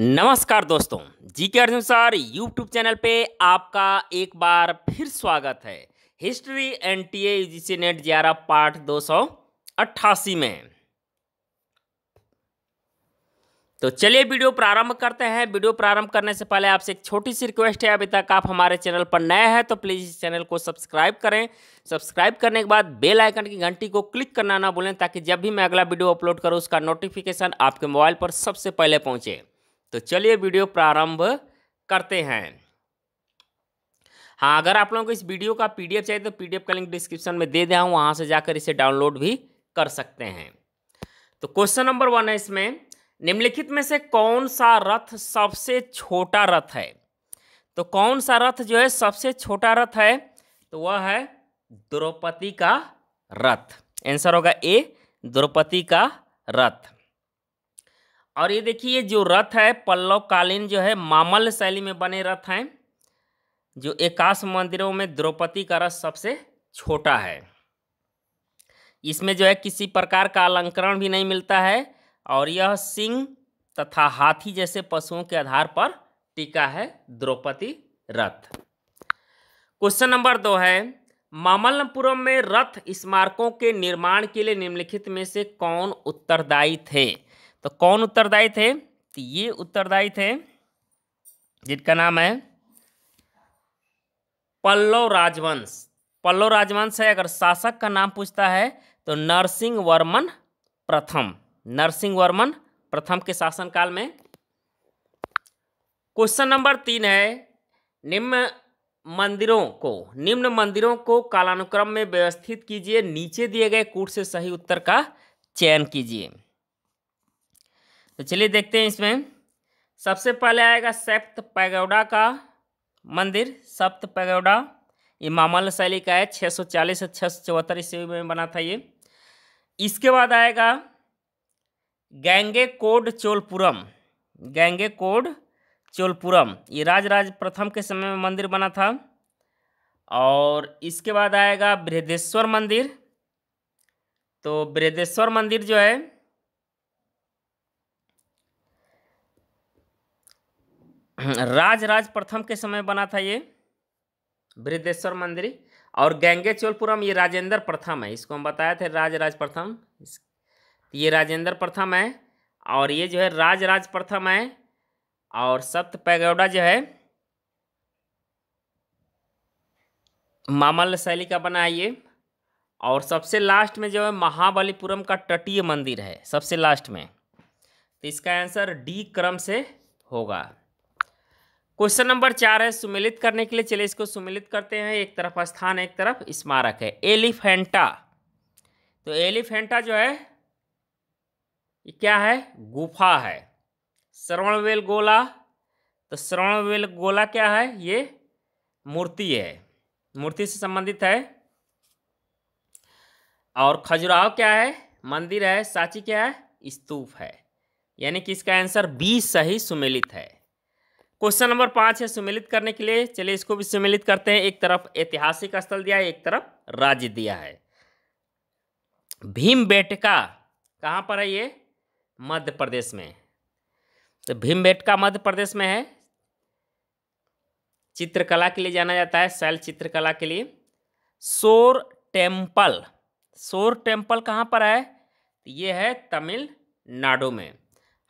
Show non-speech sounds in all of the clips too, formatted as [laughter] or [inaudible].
नमस्कार दोस्तों जी के अर्जुन सर यूट्यूब चैनल पे आपका एक बार फिर स्वागत है history N T UGC NET ग्यारह पार्ट दो सौ अट्ठासी में तो चलिए वीडियो प्रारंभ करते हैं वीडियो प्रारंभ करने से पहले आपसे एक छोटी सी रिक्वेस्ट है अभी तक आप हमारे चैनल पर नए हैं तो प्लीज़ इस चैनल को सब्सक्राइब करें सब्सक्राइब करने के बाद बेल आइकन की घंटी को क्लिक करना ना भूलें ताकि जब भी मैं अगला वीडियो अपलोड करूँ उसका नोटिफिकेशन आपके मोबाइल पर सबसे पहले पहुँचे तो चलिए वीडियो प्रारंभ करते हैं हाँ अगर आप लोगों को इस वीडियो का पीडीएफ चाहिए तो पीडीएफ का लिंक डिस्क्रिप्शन में दे दिया हूँ वहाँ से जाकर इसे डाउनलोड भी कर सकते हैं तो क्वेश्चन नंबर वन है इसमें निम्नलिखित में से कौन सा रथ सबसे छोटा रथ है तो कौन सा रथ जो है सबसे छोटा रथ है तो वह है द्रौपदी का रथ आंसर होगा ए द्रौपदी का रथ और ये देखिए जो रथ है पल्लव कालीन जो है मामल शैली में बने रथ हैं जो एकाश मंदिरों में द्रौपदी का रथ सबसे छोटा है इसमें जो है किसी प्रकार का अलंकरण भी नहीं मिलता है और यह सिंह तथा हाथी जैसे पशुओं के आधार पर टीका है द्रौपदी रथ क्वेश्चन नंबर दो है मामल्लपुरम में रथ स्मारकों के निर्माण के लिए निम्नलिखित में से कौन उत्तरदायी थे तो कौन उत्तरदायी थे तो ये उत्तरदायी थे जिनका नाम है पल्लव राजवंश पल्लव राजवंश है अगर शासक का नाम पूछता है तो नरसिंह वर्मन प्रथम नरसिंह वर्मन प्रथम के शासनकाल में क्वेश्चन नंबर तीन है निम्न मंदिरों को निम्न मंदिरों को कालानुक्रम में व्यवस्थित कीजिए नीचे दिए गए कूट से सही उत्तर का चयन कीजिए तो चलिए देखते हैं इसमें सबसे पहले आएगा सेप्त पैगौडा का मंदिर सप्त पैगौडा ये मामल शैली का है 640 से छः सौ चौहत्तर ईस्वी में बना था ये इसके बाद आएगा गैंगे कोड चोलपुरम गैंगे कोड चोलपुरम ये राजराज प्रथम के समय में मंदिर बना था और इसके बाद आएगा बृहदेश्वर मंदिर तो बृहदेश्वर मंदिर जो है [clears throat] राज राज प्रथम के समय बना था ये वृद्धेश्वर मंदिर और गैंगे चोलपुरम ये राजेंद्र प्रथम है इसको हम बताया थे राज राज प्रथम ये राजेंद्र प्रथम है और ये जो है राज राज प्रथम है और सप्त पैगौड़ा जो है मामल शैली का बना है ये और सबसे लास्ट में जो है महाबलीपुरम का तटीय मंदिर है सबसे लास्ट में तो इसका आंसर डी क्रम से होगा क्वेश्चन नंबर चार है सुमिलित करने के लिए चलिए इसको सुमिलित करते हैं एक तरफ स्थान एक तरफ स्मारक है एलिफेंटा तो एलिफेंटा जो है ये क्या है गुफा है श्रवणवेल गोला तो श्रवणवेल गोला क्या है ये मूर्ति है मूर्ति से संबंधित है और खजुराव क्या है मंदिर है साची क्या है स्तूप है यानी कि इसका आंसर बी सही सुमिलित है क्वेश्चन नंबर पाँच है सुमिलित करने के लिए चलिए इसको भी सुमिलित करते हैं एक तरफ ऐतिहासिक स्थल दिया है एक तरफ राज्य दिया है भीम बेटका कहाँ पर है ये मध्य प्रदेश में तो भीम बेटका मध्य प्रदेश में है चित्रकला के लिए जाना जाता है शैल चित्रकला के लिए सोर टेम्पल सोर टेम्पल कहाँ पर है ये है तमिलनाडु में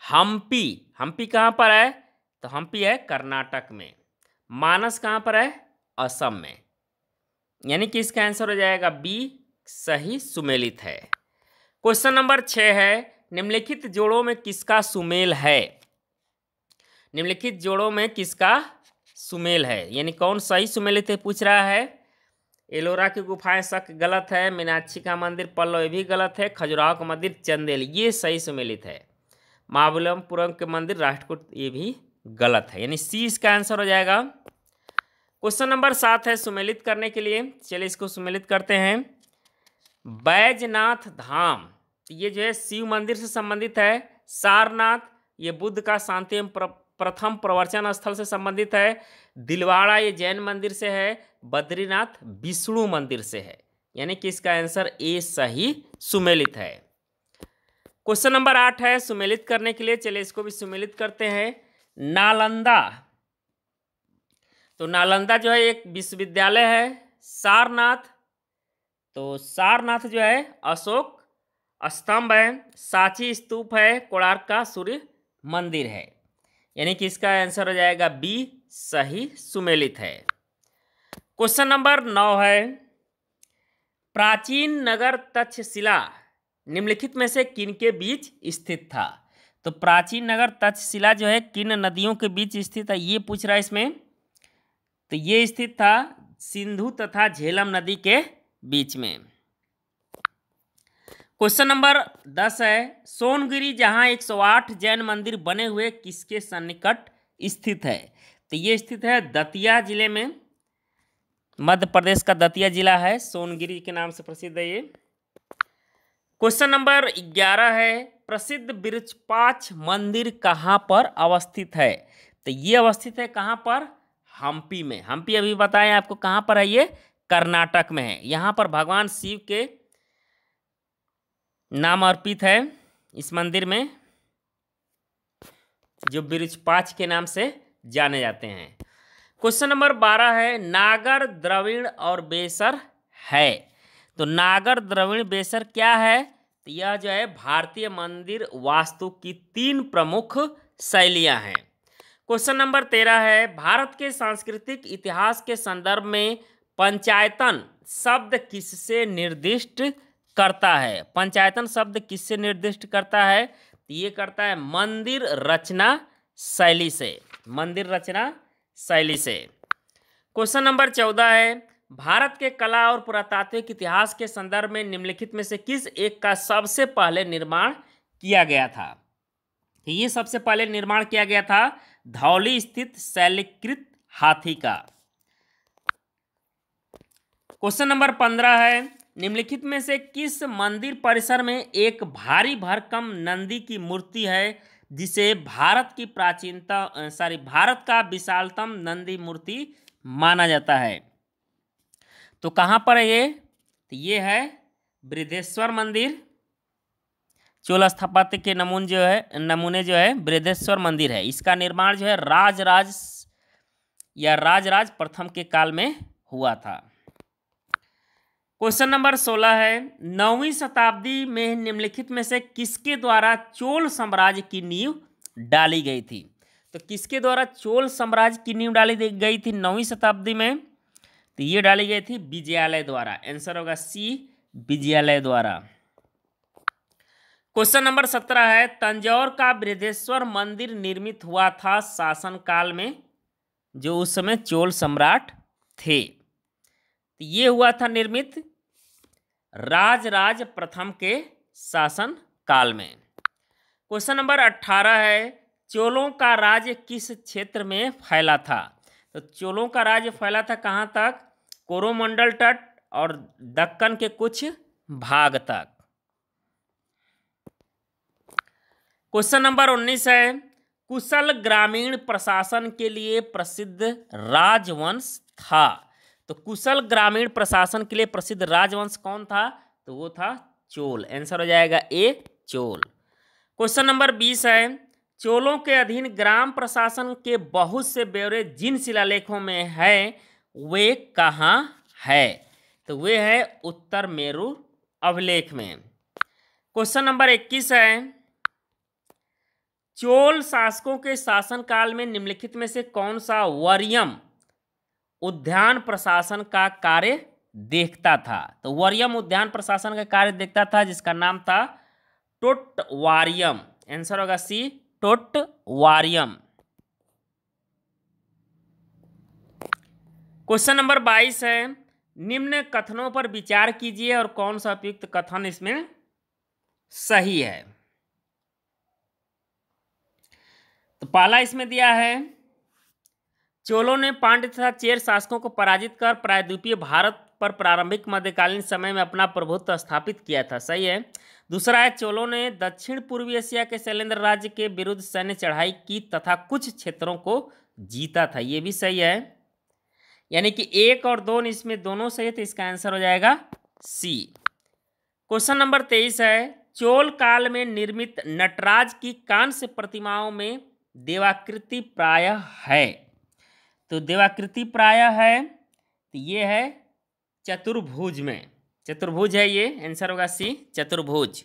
हम्पी हम्पी कहाँ पर है तो हम्पी है कर्नाटक में मानस कहाँ पर है असम में यानी कि इसका आंसर हो जाएगा बी सही सुमेलित है क्वेश्चन नंबर छः है निम्नलिखित जोड़ों में किसका सुमेल है निम्नलिखित जोड़ों में किसका सुमेल है यानी कौन सही सुमेलित है पूछ रहा है एलोरा की गुफाएं शक गलत है मीनाक्षी का मंदिर पल्लव ये भी गलत है खजुराहो का मंदिर चंदेल ये सही सुमेलित है महाबलमपुरम के मंदिर राष्ट्रकूट ये भी गलत है यानी सी इसका आंसर हो जाएगा क्वेश्चन नंबर सात है सुमेलित करने के लिए चलिए इसको सुमेलित करते हैं बैजनाथ धाम ये जो है शिव मंदिर से संबंधित है सारनाथ ये बुद्ध का शांति एवं प्रथम प्रवचन स्थल से संबंधित है दिलवाड़ा ये जैन मंदिर से है बद्रीनाथ विष्णु मंदिर से है यानी कि इसका आंसर ए सही सुमेलित है क्वेश्चन नंबर आठ है सुमेलित करने के लिए चलिए इसको भी सुमेलित करते हैं नालंदा तो नालंदा जो है एक विश्वविद्यालय है सारनाथ तो सारनाथ जो है अशोक स्तंभ है सांची स्तूप है कोणार्क का सूर्य मंदिर है यानी कि इसका आंसर हो जाएगा बी सही सुमेलित है क्वेश्चन नंबर नौ है प्राचीन नगर तक्षशिला निम्नलिखित में से किन के बीच स्थित था तो प्राचीन नगर तक्षशिला जो है किन नदियों के बीच स्थित है ये पूछ रहा है इसमें तो ये स्थित था सिंधु तथा झेलम नदी के बीच में क्वेश्चन नंबर दस है सोनगिरी सौ 108 जैन मंदिर बने हुए किसके सन्निकट स्थित है तो ये स्थित है दतिया जिले में मध्य प्रदेश का दतिया जिला है सोनगिरी के नाम से प्रसिद्ध है ये क्वेश्चन नंबर ग्यारह है प्रसिद्ध बिरजपाच मंदिर कहाँ पर अवस्थित है तो ये अवस्थित है कहाँ पर हम्पी में हम्पी अभी बताएं आपको कहाँ पर है ये कर्नाटक में है यहाँ पर भगवान शिव के नाम अर्पित है इस मंदिर में जो बिरजपाच के नाम से जाने जाते हैं क्वेश्चन नंबर बारह है नागर द्रविड़ और बेसर है तो नागर द्रविड़ बेसर क्या है तो यह जो है भारतीय मंदिर वास्तु की तीन प्रमुख शैलियाँ हैं क्वेश्चन नंबर तेरह है भारत के सांस्कृतिक इतिहास के संदर्भ में पंचायतन शब्द किससे निर्दिष्ट करता है पंचायतन शब्द किससे निर्दिष्ट करता है तो ये करता है मंदिर रचना शैली से मंदिर रचना शैली से क्वेश्चन नंबर चौदह है भारत के कला और पुरातात्विक इतिहास के संदर्भ में निम्नलिखित में से किस एक का सबसे पहले निर्माण किया गया था ये सबसे पहले निर्माण किया गया था धौली स्थित शैलीकृत हाथी का क्वेश्चन नंबर पंद्रह है निम्नलिखित में से किस मंदिर परिसर में एक भारी भरकम नंदी की मूर्ति है जिसे भारत की प्राचीनता सॉरी भारत का विशालतम नंदी मूर्ति माना जाता है तो कहाँ पर है ये तो ये है बृदेश्वर मंदिर चोल स्थापत्य के नमून जो है नमूने जो है बृदेश्वर मंदिर है इसका निर्माण जो है राजराज या राजराज प्रथम के काल में हुआ था क्वेश्चन नंबर सोलह है नौवीं शताब्दी में निम्नलिखित में से किसके द्वारा चोल साम्राज्य की नींव डाली गई थी तो किसके द्वारा चोल साम्राज्य की नींव डाली गई थी नौवीं शताब्दी में तो ये डाली गई थी विजयालय द्वारा आंसर होगा सी विजयालय द्वारा क्वेश्चन नंबर सत्रह है तंजौर का बृहदेश्वर मंदिर निर्मित हुआ था शासन काल में जो उस समय चोल सम्राट थे तो ये हुआ था निर्मित राजराज प्रथम के शासन काल में क्वेश्चन नंबर अट्ठारह है चोलों का राज्य किस क्षेत्र में फैला था तो चोलों का राज्य फैला था कहाँ तक कोरोमंडल तट और दक्कन के कुछ भाग तक क्वेश्चन नंबर उन्नीस है कुशल ग्रामीण प्रशासन के लिए प्रसिद्ध राजवंश था तो कुशल ग्रामीण प्रशासन के लिए प्रसिद्ध राजवंश कौन था तो वो था चोल आंसर हो जाएगा ए चोल क्वेश्चन नंबर बीस है चोलों के अधीन ग्राम प्रशासन के बहुत से ब्यौरे जिन शिलालेखों में है वे कहाँ है तो वे है उत्तर मेरु अभिलेख में क्वेश्चन नंबर इक्कीस है चोल शासकों के शासनकाल में निम्नलिखित में से कौन सा वरियम उद्यान प्रशासन का कार्य देखता था तो वरियम उद्यान प्रशासन का कार्य देखता था जिसका नाम था वारियम आंसर होगा सी वारियम क्वेश्चन नंबर बाईस है निम्न कथनों पर विचार कीजिए और कौन सा उपयुक्त कथन इसमें सही है तो पाला इसमें दिया है चोलों ने पांड्य तथा चेर शासकों को पराजित कर प्रायद्वीपीय भारत पर प्रारंभिक मध्यकालीन समय में अपना प्रभुत्व स्थापित किया था सही है दूसरा है चोलों ने दक्षिण पूर्वी एशिया के शैलेंद्र राज्य के विरुद्ध सैन्य चढ़ाई की तथा कुछ क्षेत्रों को जीता था ये भी सही है यानी कि एक और दो इसमें दोनों सही है तो इसका आंसर हो जाएगा सी क्वेश्चन नंबर तेईस है चोल काल में निर्मित नटराज की कांस्य प्रतिमाओं में देवाकृति प्राय है तो देवाकृति प्राय है तो ये है चतुर्भुज में चतुर्भुज है ये आंसर होगा सी चतुर्भुज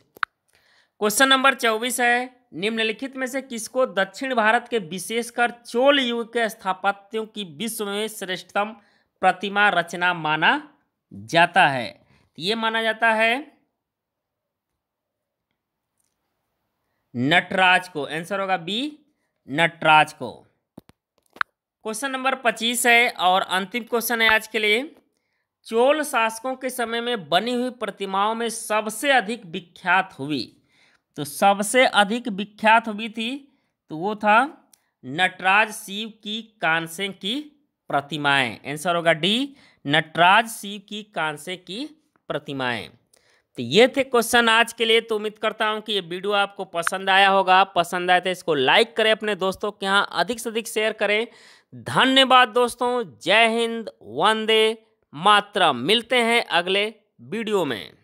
क्वेश्चन नंबर चौबीस है निम्नलिखित में से किसको दक्षिण भारत के विशेषकर चोल युग के स्थापत्यों की विश्व में श्रेष्ठतम प्रतिमा रचना माना जाता है तो ये माना जाता है नटराज को आंसर होगा बी नटराज को क्वेश्चन नंबर पच्चीस है और अंतिम क्वेश्चन है आज के लिए चोल शासकों के समय में बनी हुई प्रतिमाओं में सबसे अधिक विख्यात हुई तो सबसे अधिक विख्यात हुई थी तो वो था नटराज शिव की कांसे की प्रतिमाएं आंसर होगा डी नटराज शिव की कांसे की प्रतिमाएं तो ये थे क्वेश्चन आज के लिए तो उम्मीद करता हूँ कि ये वीडियो आपको पसंद आया होगा पसंद आया तो इसको लाइक करें अपने दोस्तों के यहाँ अधिक से अधिक शेयर करें धन्यवाद दोस्तों जय हिंद वंदे मात्रा मिलते हैं अगले वीडियो में